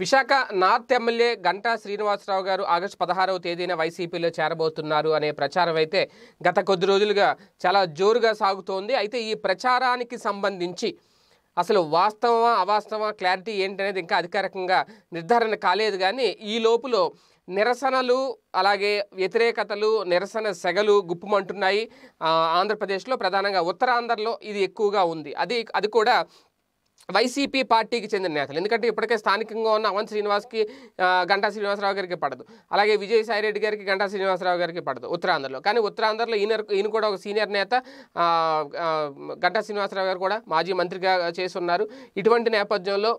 Visakha north MLA Ganta Srinivasarao గారు August పదహారవ తేదీన వైసీపీలో చేరబోతున్నారు అనే ప్రచారం అయితే గత కొద్ది రోజులుగా చాలా జోరుగా సాగుతోంది అయితే ఈ ప్రచారానికి సంబంధించి అసలు వాస్తవమా అవాస్తవమా క్లారిటీ ఏంటనేది ఇంకా అధికారికంగా నిర్ధారణ కాలేదు కానీ ఈ లోపులో నిరసనలు అలాగే వ్యతిరేకతలు నిరసన సెగలు గుప్పుమంటున్నాయి ఆంధ్రప్రదేశ్లో ప్రధానంగా ఉత్తరాంధ్రలో ఇది ఎక్కువగా ఉంది అది అది కూడా వైసీపీ పార్టీకి చెందిన నేతలు ఎందుకంటే ఇప్పటికే స్థానికంగా ఉన్న అవంత్ శ్రీనివాస్కి గంటా శ్రీనివాసరావు గారికి పడదు అలాగే విజయసాయి రెడ్డి గారికి గంటా శ్రీనివాసరావు గారికి పడదు ఉత్తరాంధ్రలో కానీ ఉత్తరాంధ్రలో ఈయన ఈయన కూడా ఒక సీనియర్ నేత గంటా శ్రీనివాసరావు గారు కూడా మాజీ మంత్రిగా చేస్తున్నారు ఇటువంటి నేపథ్యంలో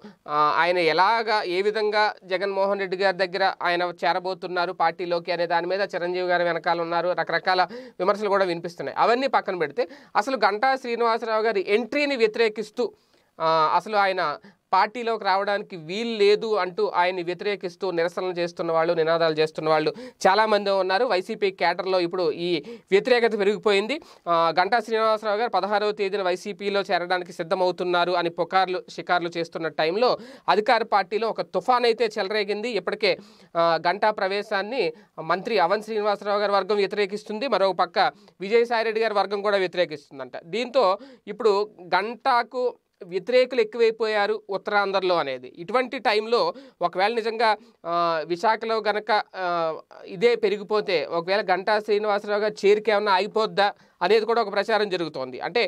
ఆయన ఎలాగా ఏ విధంగా జగన్మోహన్ రెడ్డి గారి దగ్గర ఆయన చేరబోతున్నారు పార్టీలోకి అనే దాని మీద చిరంజీవి గారు వెనకాల ఉన్నారు రకరకాల విమర్శలు కూడా వినిపిస్తున్నాయి అవన్నీ పక్కన పెడితే అసలు గంటా శ్రీనివాసరావు గారి ఎంట్రీని వ్యతిరేకిస్తూ అసలు ఆయన పార్టీలోకి రావడానికి వీలు లేదు అంటూ ఆయన్ని వ్యతిరేకిస్తూ నిరసనలు చేస్తున్న వాళ్ళు నినాదాలు చేస్తున్న వాళ్ళు చాలామంది ఉన్నారు వైసీపీ క్యాడర్లో ఇప్పుడు ఈ వ్యతిరేకత పెరిగిపోయింది గంటా శ్రీనివాసరావు గారు పదహారవ తేదీన వైసీపీలో చేరడానికి సిద్ధమవుతున్నారు అని పుకార్లు షికార్లు చేస్తున్న టైంలో అధికార పార్టీలో ఒక తుఫాన్ అయితే చెలరేగింది ఇప్పటికే గంటా ప్రవేశాన్ని మంత్రి అవన్ శ్రీనివాసరావు గారి వర్గం వ్యతిరేకిస్తుంది మరో పక్క విజయసాయిరెడ్డి గారి వర్గం కూడా వ్యతిరేకిస్తుందంట దీంతో ఇప్పుడు గంటాకు వ్యతిరేకులు ఎక్కువైపోయారు ఉత్తరాంధ్రలో అనేది ఇటువంటి టైంలో ఒకవేళ నిజంగా విశాఖలో గనక ఇదే పెరిగిపోతే ఒకవేళ గంటా శ్రీనివాసరావు గారు చేరికేమన్నా ఆగిపోద్దా అనేది కూడా ఒక ప్రచారం జరుగుతోంది అంటే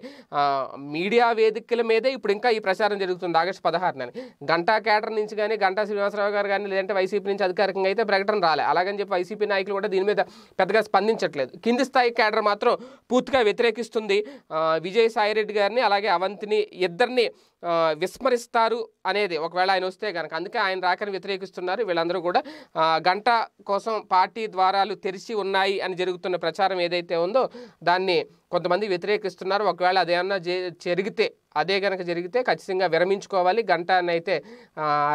మీడియా వేదికల మీదే ఇప్పుడు ఇంకా ఈ ప్రచారం జరుగుతుంది ఆగస్టు పదహారున గంటా కేటర్ నుంచి కానీ గంటా శ్రీనివాసరావు గారు కానీ లేదంటే వైసీపీ నుంచి అధికారికంగా అయితే ప్రకటన రాలే అలాగని చెప్పి వైసీపీ నాయకులు కూడా దీని మీద పెద్దగా స్పందించట్లేదు కింది స్థాయి కేటర్ మాత్రం పూర్తిగా వ్యతిరేకిస్తుంది విజయసాయిరెడ్డి గారిని అలాగే అవంతిని ఇద్దరిని విస్మరిస్తారు అనేది ఒకవేళ ఆయన వస్తే కనుక అందుకే ఆయన రాకని వ్యతిరేకిస్తున్నారు వీళ్ళందరూ కూడా గంట కోసం పార్టీ ద్వారాలు తెరిచి ఉన్నాయి అని జరుగుతున్న ప్రచారం ఏదైతే ఉందో దాన్ని కొంతమంది వ్యతిరేకిస్తున్నారు ఒకవేళ అదేమన్నా జరిగితే అదే కనుక జరిగితే ఖచ్చితంగా విరమించుకోవాలి గంటనైతే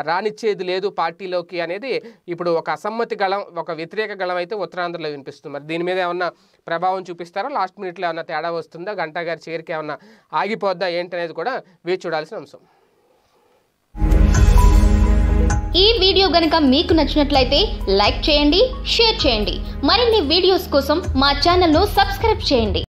రానిచ్చేది లేదు పార్టీలోకి అనేది ఇప్పుడు ఒక అసమ్మతి గళం ఒక వ్యతిరేక గళం అయితే ఉత్తరాంధ్రలో వినిపిస్తుంది మరి దీని మీద ఏమన్నా ప్రభావం చూపిస్తారా లాస్ట్ మినిట్లో ఏమన్నా తేడా వస్తుందా గంటా గారి చేరికి ఏమన్నా ఆగిపోద్దా ఏంటనేది కూడా వేచి చూడాల్సిన అంశం ఈ వీడియో గనుక మీకు నచ్చినట్లయితే లైక్ చేయండి షేర్ చేయండి మరిన్ని వీడియోస్ కోసం మా ఛానల్ను సబ్స్క్రైబ్ చేయండి